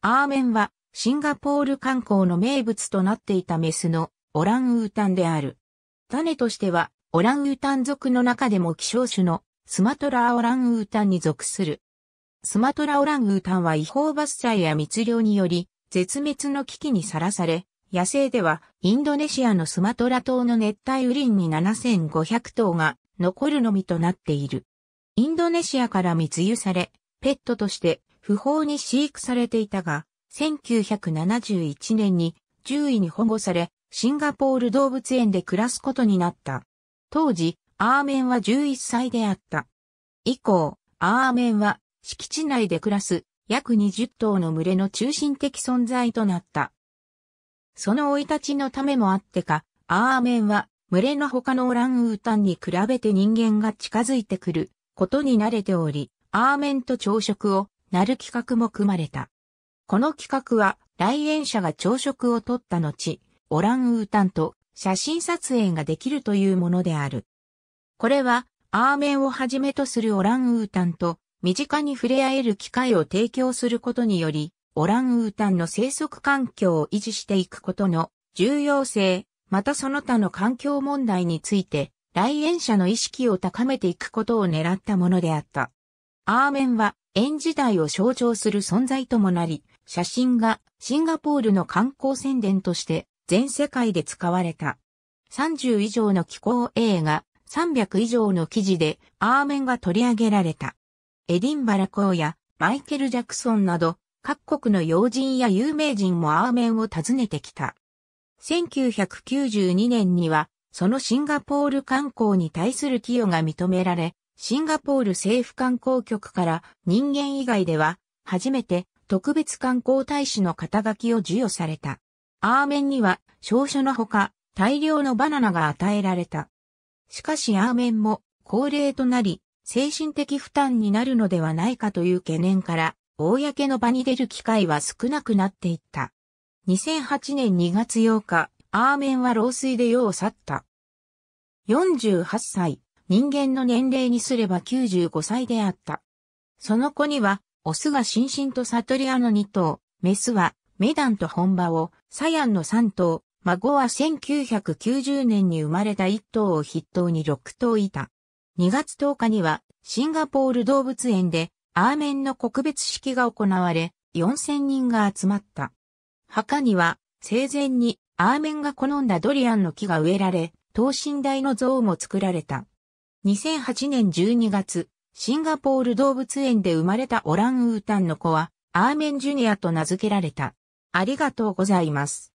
アーメンはシンガポール観光の名物となっていたメスのオランウータンである。種としてはオランウータン族の中でも希少種のスマトラオランウータンに属する。スマトラオランウータンは違法伐採や密漁により絶滅の危機にさらされ、野生ではインドネシアのスマトラ島の熱帯雨林に7500頭が残るのみとなっている。インドネシアから密輸され、ペットとして不法に飼育されていたが、1971年に獣医に保護され、シンガポール動物園で暮らすことになった。当時、アーメンは11歳であった。以降、アーメンは敷地内で暮らす約20頭の群れの中心的存在となった。その老い立ちのためもあってか、アーメンは群れの他のオランウータンに比べて人間が近づいてくることに慣れており、アーメンと朝食をなる企画も組まれた。この企画は来園者が朝食をとった後、オランウータンと写真撮影ができるというものである。これはアーメンをはじめとするオランウータンと身近に触れ合える機会を提供することにより、オランウータンの生息環境を維持していくことの重要性、またその他の環境問題について、来園者の意識を高めていくことを狙ったものであった。アーメンは園時代を象徴する存在ともなり、写真がシンガポールの観光宣伝として全世界で使われた。30以上の気候映画、300以上の記事でアーメンが取り上げられた。エディンバラ公やマイケル・ジャクソンなど各国の要人や有名人もアーメンを訪ねてきた。1992年にはそのシンガポール観光に対する寄与が認められ、シンガポール政府観光局から人間以外では初めて特別観光大使の肩書きを授与された。アーメンには少書のほか大量のバナナが与えられた。しかしアーメンも高齢となり精神的負担になるのではないかという懸念から公の場に出る機会は少なくなっていった。2008年2月8日、アーメンは老衰で世を去った。48歳、人間の年齢にすれば95歳であった。その子には、オスがシンシンとサトリアの2頭、メスはメダンと本場を、サヤンの3頭、孫は1990年に生まれた1頭を筆頭に6頭いた。2月10日には、シンガポール動物園で、アーメンの告別式が行われ、4000人が集まった。墓には、生前にアーメンが好んだドリアンの木が植えられ、等身大の像も作られた。2008年12月、シンガポール動物園で生まれたオランウータンの子は、アーメンジュニアと名付けられた。ありがとうございます。